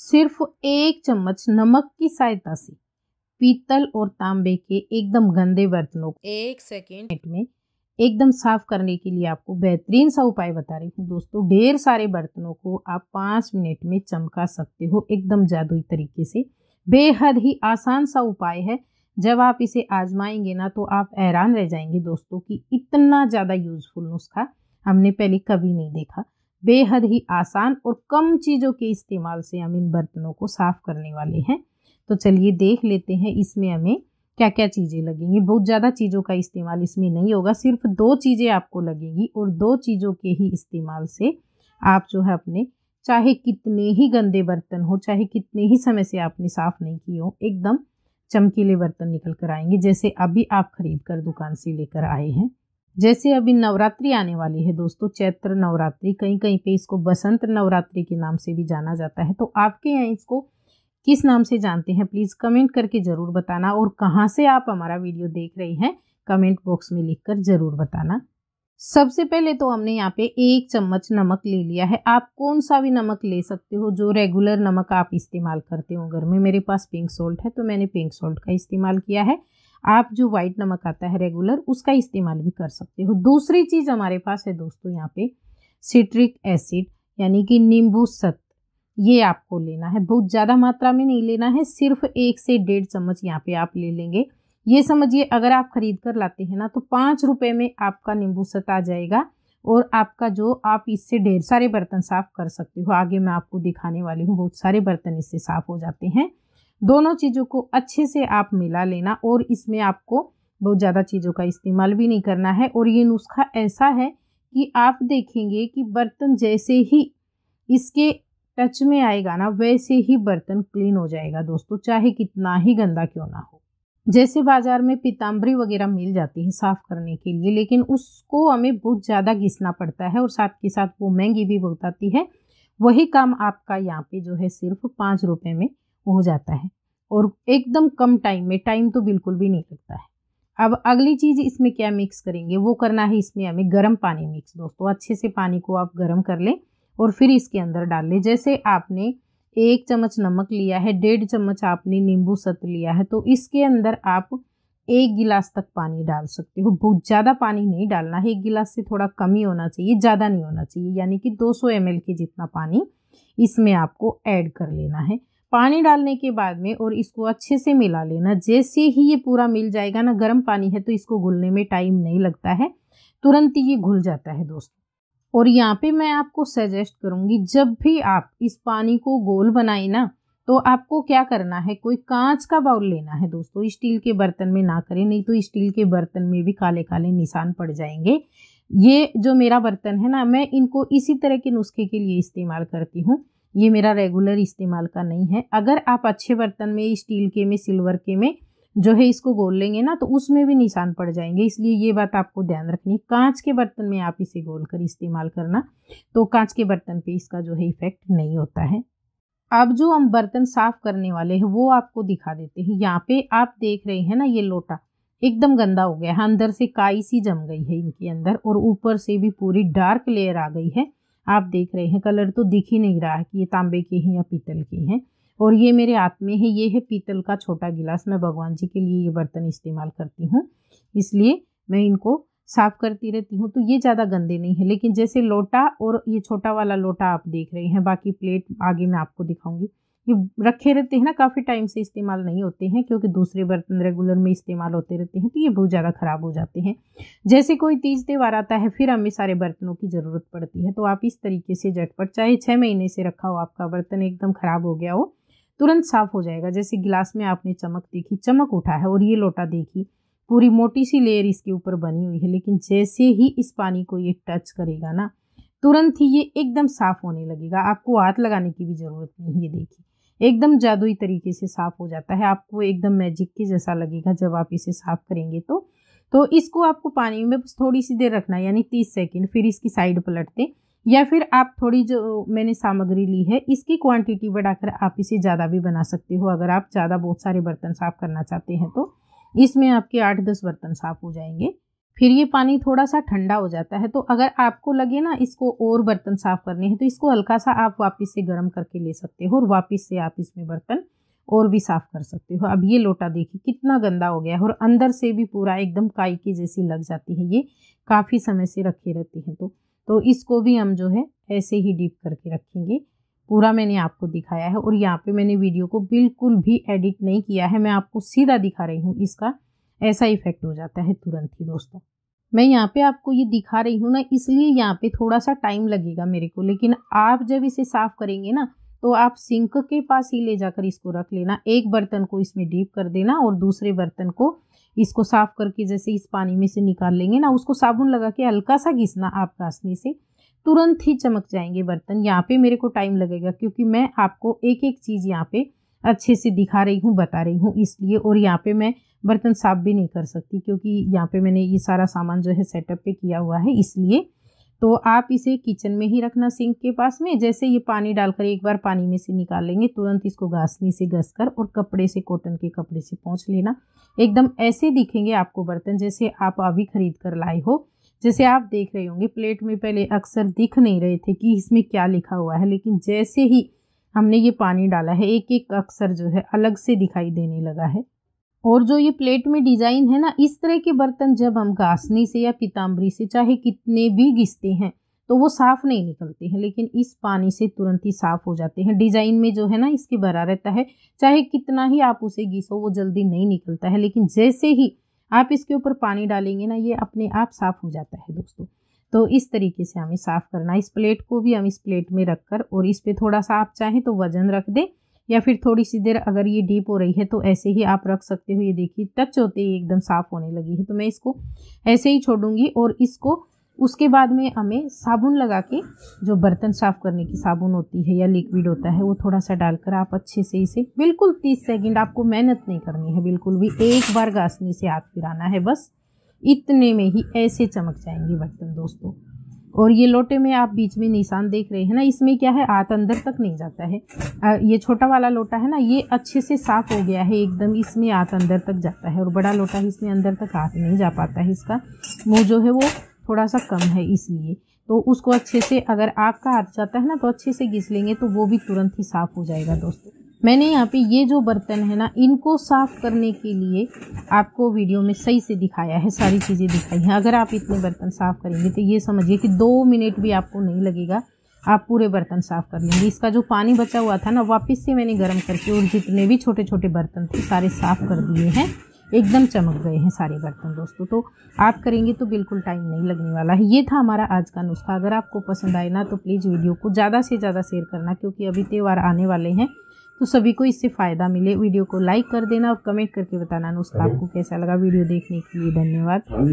सिर्फ एक चम्मच नमक की सहायता से पीतल और तांबे के एकदम गंदे बर्तनों को एक सेकेंड में एकदम साफ करने के लिए आपको बेहतरीन सा उपाय बता रही हूँ दोस्तों ढेर सारे बर्तनों को आप पाँच मिनट में चमका सकते हो एकदम जादुई तरीके से बेहद ही आसान सा उपाय है जब आप इसे आजमाएंगे ना तो आप हैरान रह जाएंगे दोस्तों कि इतना ज़्यादा यूज़फुल नुस्खा हमने पहले कभी नहीं देखा बेहद ही आसान और कम चीज़ों के इस्तेमाल से हम इन बर्तनों को साफ़ करने वाले हैं तो चलिए देख लेते हैं इसमें हमें क्या क्या चीज़ें लगेंगी बहुत ज़्यादा चीज़ों का इस्तेमाल इसमें नहीं होगा सिर्फ दो चीज़ें आपको लगेंगी और दो चीज़ों के ही इस्तेमाल से आप जो है अपने चाहे कितने ही गंदे बर्तन हो चाहे कितने ही समय से आपने साफ़ नहीं किए हो एकदम चमकीले बर्तन निकल कर आएंगे जैसे अभी आप खरीद कर दुकान से लेकर आए हैं जैसे अभी नवरात्रि आने वाली है दोस्तों चैत्र नवरात्रि कहीं कहीं पे इसको बसंत नवरात्रि के नाम से भी जाना जाता है तो आपके यहाँ इसको किस नाम से जानते हैं प्लीज़ कमेंट करके ज़रूर बताना और कहाँ से आप हमारा वीडियो देख रही हैं कमेंट बॉक्स में लिख ज़रूर बताना सबसे पहले तो हमने यहाँ पे एक चम्मच नमक ले लिया है आप कौन सा भी नमक ले सकते हो जो रेगुलर नमक आप इस्तेमाल करते हो घर में मेरे पास पिंक सॉल्ट है तो मैंने पिंक सॉल्ट का इस्तेमाल किया है आप जो व्हाइट नमक आता है रेगुलर उसका इस्तेमाल भी कर सकते हो दूसरी चीज़ हमारे पास है दोस्तों यहाँ पे सिट्रिक एसिड यानी कि नींबू सत ये आपको लेना है बहुत ज़्यादा मात्रा में नहीं लेना है सिर्फ एक से डेढ़ चम्मच यहाँ पे आप ले लेंगे ये समझिए अगर आप खरीद कर लाते हैं ना तो पाँच रुपये में आपका नींबू सत आ जाएगा और आपका जो आप इससे ढेर सारे बर्तन साफ़ कर सकते हो आगे मैं आपको दिखाने वाली हूँ बहुत सारे बर्तन इससे साफ़ हो जाते हैं दोनों चीज़ों को अच्छे से आप मिला लेना और इसमें आपको बहुत ज़्यादा चीज़ों का इस्तेमाल भी नहीं करना है और ये नुस्खा ऐसा है कि आप देखेंगे कि बर्तन जैसे ही इसके टच में आएगा ना वैसे ही बर्तन क्लीन हो जाएगा दोस्तों चाहे कितना ही गंदा क्यों ना हो जैसे बाज़ार में पीताम्बरी वगैरह मिल जाती है साफ़ करने के लिए लेकिन उसको हमें बहुत ज़्यादा घिसना पड़ता है और साथ के साथ वो महंगी भी बहुत आती है वही काम आपका यहाँ पे जो है सिर्फ पाँच रुपये में हो जाता है और एकदम कम टाइम में टाइम तो बिल्कुल भी नहीं लगता है अब अगली चीज़ इसमें क्या मिक्स करेंगे वो करना है इसमें हमें गर्म पानी मिक्स दोस्तों अच्छे से पानी को आप गर्म कर लें और फिर इसके अंदर डाल लें जैसे आपने एक चम्मच नमक लिया है डेढ़ चम्मच आपने नींबू सत लिया है तो इसके अंदर आप एक गिलास तक पानी डाल सकते हो बहुत ज़्यादा पानी नहीं डालना है एक गिलास से थोड़ा कम ही होना चाहिए ज़्यादा नहीं होना चाहिए यानी कि 200 सौ के जितना पानी इसमें आपको ऐड कर लेना है पानी डालने के बाद में और इसको अच्छे से मिला लेना जैसे ही ये पूरा मिल जाएगा ना गर्म पानी है तो इसको घुलने में टाइम नहीं लगता है तुरंत ही ये घुल जाता है दोस्तों और यहाँ पे मैं आपको सजेस्ट करूँगी जब भी आप इस पानी को गोल बनाए ना तो आपको क्या करना है कोई कांच का बाउल लेना है दोस्तों स्टील के बर्तन में ना करें नहीं तो स्टील के बर्तन में भी काले काले निशान पड़ जाएंगे ये जो मेरा बर्तन है ना मैं इनको इसी तरह के नुस्खे के लिए इस्तेमाल करती हूँ ये मेरा रेगुलर इस्तेमाल का नहीं है अगर आप अच्छे बर्तन में स्टील के में सिल्वर के में जो है इसको गोल लेंगे ना तो उसमें भी निशान पड़ जाएंगे इसलिए ये बात आपको ध्यान रखनी कांच के बर्तन में आप इसे गोल कर इस्तेमाल करना तो कांच के बर्तन पे इसका जो है इफेक्ट नहीं होता है अब जो हम बर्तन साफ करने वाले हैं वो आपको दिखा देते हैं यहाँ पे आप देख रहे हैं ना ये लोटा एकदम गंदा हो गया है अंदर से काई सी जम गई है इनके अंदर और ऊपर से भी पूरी डार्क लेयर आ गई है आप देख रहे हैं कलर तो दिख ही नहीं रहा है कि ये तांबे के हैं या पीतल के हैं और ये मेरे हाथ में है ये है पीतल का छोटा गिलास मैं भगवान जी के लिए ये बर्तन इस्तेमाल करती हूँ इसलिए मैं इनको साफ़ करती रहती हूँ तो ये ज़्यादा गंदे नहीं है लेकिन जैसे लोटा और ये छोटा वाला लोटा आप देख रहे हैं बाकी प्लेट आगे मैं आपको दिखाऊंगी ये रखे रहते हैं ना काफ़ी टाइम से इस्तेमाल नहीं होते हैं क्योंकि दूसरे बर्तन रेगुलर में इस्तेमाल होते रहते हैं तो ये बहुत ज़्यादा ख़राब हो जाते हैं जैसे कोई तीज त्यौहार आता है फिर हमें सारे बर्तनों की ज़रूरत पड़ती है तो आप इस तरीके से झटपट चाहे छः महीने से रखा हो आपका बर्तन एकदम ख़राब हो गया हो तुरंत साफ़ हो जाएगा जैसे गिलास में आपने चमक देखी चमक उठा है और ये लोटा देखी पूरी मोटी सी लेयर इसके ऊपर बनी हुई है लेकिन जैसे ही इस पानी को ये टच करेगा ना तुरंत ही ये एकदम साफ़ होने लगेगा आपको हाथ लगाने की भी ज़रूरत नहीं है देखिए एकदम जादुई तरीके से साफ हो जाता है आपको एकदम मैजिक के जैसा लगेगा जब आप इसे साफ करेंगे तो तो इसको आपको पानी में बस थोड़ी सी देर रखना यानी तीस सेकेंड फिर इसकी साइड पलट दें या फिर आप थोड़ी जो मैंने सामग्री ली है इसकी क्वांटिटी बढ़ाकर आप इसे ज़्यादा भी बना सकते हो अगर आप ज़्यादा बहुत सारे बर्तन साफ़ करना चाहते हैं तो इसमें आपके आठ दस बर्तन साफ़ हो जाएंगे फिर ये पानी थोड़ा सा ठंडा हो जाता है तो अगर आपको लगे ना इसको और बर्तन साफ़ करने हैं तो इसको हल्का सा आप वापस से गर्म करके ले सकते हो और वापस से आप इसमें बर्तन और भी साफ़ कर सकते हो अब ये लोटा देखिए कितना गंदा हो गया है और अंदर से भी पूरा एकदम काई की जैसी लग जाती है ये काफ़ी समय से रखे रहते हैं तो तो इसको भी हम जो है ऐसे ही डीप करके रखेंगे पूरा मैंने आपको दिखाया है और यहाँ पे मैंने वीडियो को बिल्कुल भी एडिट नहीं किया है मैं आपको सीधा दिखा रही हूँ इसका ऐसा इफेक्ट हो जाता है तुरंत ही दोस्तों मैं यहाँ पे आपको ये दिखा रही हूँ ना इसलिए यहाँ पे थोड़ा सा टाइम लगेगा मेरे को लेकिन आप जब इसे साफ करेंगे ना तो आप सिंक के पास ही ले जाकर इसको रख लेना एक बर्तन को इसमें डीप कर देना और दूसरे बर्तन को इसको साफ करके जैसे इस पानी में से निकाल लेंगे ना उसको साबुन लगा के हल्का सा घिसना आप घासने से तुरंत ही चमक जाएंगे बर्तन यहाँ पे मेरे को टाइम लगेगा क्योंकि मैं आपको एक एक चीज़ यहाँ पे अच्छे से दिखा रही हूँ बता रही हूँ इसलिए और यहाँ पे मैं बर्तन साफ भी नहीं कर सकती क्योंकि यहाँ पे मैंने ये सारा सामान जो है सेटअप पे किया हुआ है इसलिए तो आप इसे किचन में ही रखना सिंक के पास में जैसे ये पानी डालकर एक बार पानी में से निकाल लेंगे तुरंत इसको घासनी से घस कर और कपड़े से कॉटन के कपड़े से पहुँच लेना एकदम ऐसे दिखेंगे आपको बर्तन जैसे आप अभी खरीद कर लाए हो जैसे आप देख रहे होंगे प्लेट में पहले अक्सर दिख नहीं रहे थे कि इसमें क्या लिखा हुआ है लेकिन जैसे ही हमने ये पानी डाला है एक एक अक्सर जो है अलग से दिखाई देने लगा है और जो ये प्लेट में डिज़ाइन है ना इस तरह के बर्तन जब हम घासनी से या पीताम्बरी से चाहे कितने भी घिसते हैं तो वो साफ़ नहीं निकलते हैं लेकिन इस पानी से तुरंत ही साफ़ हो जाते हैं डिज़ाइन में जो है ना इसके भरा रहता है चाहे कितना ही आप उसे घिसो वो जल्दी नहीं निकलता है लेकिन जैसे ही आप इसके ऊपर पानी डालेंगे ना ये अपने आप साफ़ हो जाता है दोस्तों तो इस तरीके से हमें साफ़ करना इस प्लेट को भी हम इस प्लेट में रख कर और इस पर थोड़ा सा आप चाहें तो वज़न रख दें या फिर थोड़ी सी देर अगर ये डीप हो रही है तो ऐसे ही आप रख सकते हो ये देखिए टच होते ही एकदम साफ़ होने लगी है तो मैं इसको ऐसे ही छोड़ूंगी और इसको उसके बाद में हमें साबुन लगा के जो बर्तन साफ़ करने की साबुन होती है या लिक्विड होता है वो थोड़ा सा डालकर आप अच्छे से इसे बिल्कुल तीस सेकंड आपको मेहनत नहीं करनी है बिल्कुल भी एक बार घासनी से हाथ फिराना है बस इतने में ही ऐसे चमक जाएंगे बर्तन दोस्तों और ये लोटे में आप बीच में निशान देख रहे हैं ना इसमें क्या है आत अंदर तक नहीं जाता है आ, ये छोटा वाला लोटा है ना ये अच्छे से साफ हो गया है एकदम इसमें आत अंदर तक जाता है और बड़ा लोटा है इसमें अंदर तक आत नहीं जा पाता है इसका मुँह जो है वो थोड़ा सा कम है इसलिए तो उसको अच्छे से अगर आपका हाथ जाता है ना तो अच्छे से घिस लेंगे तो वो भी तुरंत ही साफ़ हो जाएगा दोस्तों मैंने यहाँ पे ये जो बर्तन है ना इनको साफ़ करने के लिए आपको वीडियो में सही से दिखाया है सारी चीज़ें दिखाई हैं अगर आप इतने बर्तन साफ़ करेंगे तो ये समझिए कि दो मिनट भी आपको नहीं लगेगा आप पूरे बर्तन साफ़ कर लेंगे इसका जो पानी बचा हुआ था ना वापस से मैंने गर्म करके और जितने भी छोटे छोटे बर्तन थे सारे साफ़ कर दिए हैं एकदम चमक गए हैं सारे बर्तन दोस्तों तो आप करेंगे तो बिल्कुल टाइम नहीं लगने वाला है ये था हमारा आज का नुस्खा अगर आपको पसंद आए ना तो प्लीज़ वीडियो को ज़्यादा से ज़्यादा शेयर करना क्योंकि अभी त्यौहार आने वाले हैं तो सभी को इससे फ़ायदा मिले वीडियो को लाइक कर देना और कमेंट करके बताना नुस्खा आपको कैसा लगा वीडियो देखने के लिए धन्यवाद